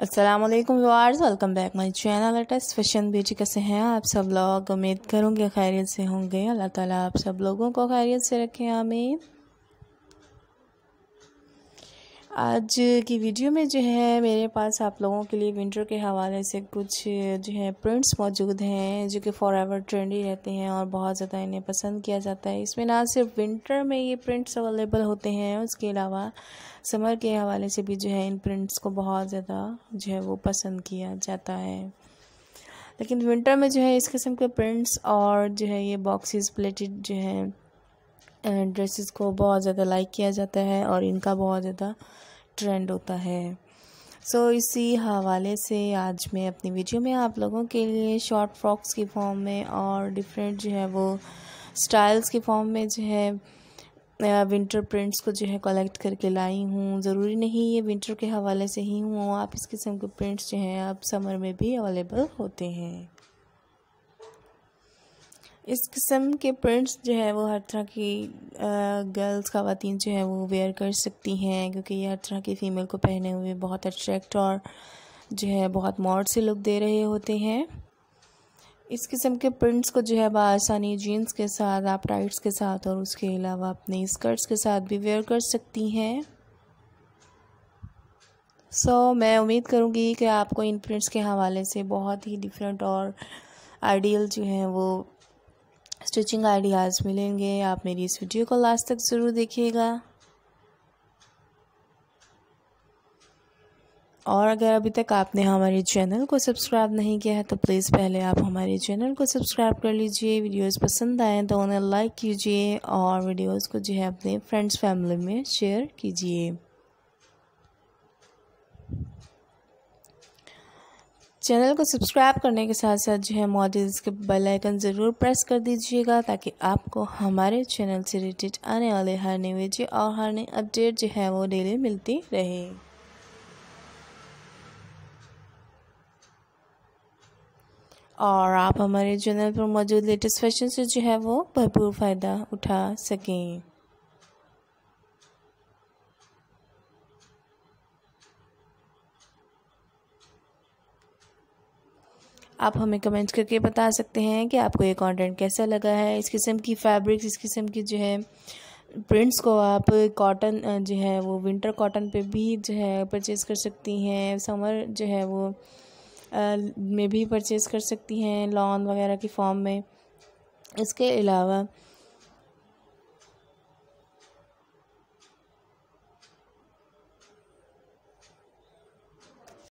Aslam viewers welcome back my channel latest fashion beauty कैसे हैं आप सब लोग उम्मीद करूँगी खैरियत से होंगे अल्लाह ताला आप सब लोगों को खैरियत से रखें आमीन आज की वीडियो में जो है मेरे पास आप लोगों के लिए विंटर के हवाले से कुछ जो है प्रिंट्स मौजूद हैं जो कि फॉर एवर ट्रेंडी रहते हैं और बहुत ज़्यादा इन्हें पसंद किया जाता है इसमें ना सिर्फ विंटर में ये प्रिंट्स अवेलेबल होते हैं उसके अलावा समर के हवाले से भी जो है इन प्रिंट्स को बहुत ज़्यादा जो है वो पसंद किया जाता है लेकिन विंटर में जो है इस किस्म के प्रिंट्स और जो है ये बॉक्सिस प्लेटेड जो है ड्रेसेस को बहुत ज़्यादा लाइक किया जाता है और इनका बहुत ज़्यादा ट्रेंड होता है सो so, इसी हवाले से आज मैं अपनी वीडियो में आप लोगों के लिए शॉर्ट फ्रॉक्स की फॉर्म में और डिफरेंट जो है वो स्टाइल्स की फॉर्म में जो है विंटर प्रिंट्स को जो है कलेक्ट करके लाई हूँ ज़रूरी नहीं ये विंटर के हवाले से ही हूँ आप इस किस्म के प्रिंट्स जो हैं आप समर में भी अवेलेबल होते हैं इस किस्म के प्रिंट्स जो है वो हर तरह की गर्ल्स खातन जो है वो वेयर कर सकती हैं क्योंकि ये हर तरह की फ़ीमेल को पहने हुए बहुत अट्रैक्ट और जो है बहुत मॉड से लुक दे रहे होते हैं इस किस्म के प्रिंट्स को जो है बसानी जीन्स के साथ आप टाइट्स के साथ और उसके अलावा अपने स्कर्ट्स के साथ भी वेयर कर सकती हैं सो so, मैं उम्मीद करूँगी कि आपको इन प्रिंट्स के हवाले से बहुत ही डिफरेंट और आइडियल जो हैं वो स्टिचिंग आइडियाज़ मिलेंगे आप मेरी इस वीडियो को लास्ट तक ज़रूर देखिएगा और अगर अभी तक आपने हमारे चैनल को सब्सक्राइब नहीं किया है तो प्लीज़ पहले आप हमारे चैनल को सब्सक्राइब कर लीजिए वीडियोस पसंद आएँ तो उन्हें लाइक कीजिए और वीडियोस को जो है अपने फ्रेंड्स फैमिली में शेयर कीजिए चैनल को सब्सक्राइब करने के साथ साथ जो है मॉडल्स के बेल आइकन ज़रूर प्रेस कर दीजिएगा ताकि आपको हमारे चैनल से रिलेटेड आने वाले हर नए वीडियो और हर नई अपडेट जो है वो डेली मिलती रहे और आप हमारे चैनल पर मौजूद लेटेस्ट फैशन से जो है वो भरपूर फ़ायदा उठा सकें आप हमें कमेंट्स करके बता सकते हैं कि आपको ये कंटेंट कैसा लगा है इस किस्म की फैब्रिक्स इस किस्म की जो है प्रिंट्स को आप कॉटन जो है वो विंटर कॉटन पे भी जो है परचेज़ कर सकती हैं समर जो है वो आ, में भी परचेज़ कर सकती हैं लॉन वगैरह की फॉर्म में इसके अलावा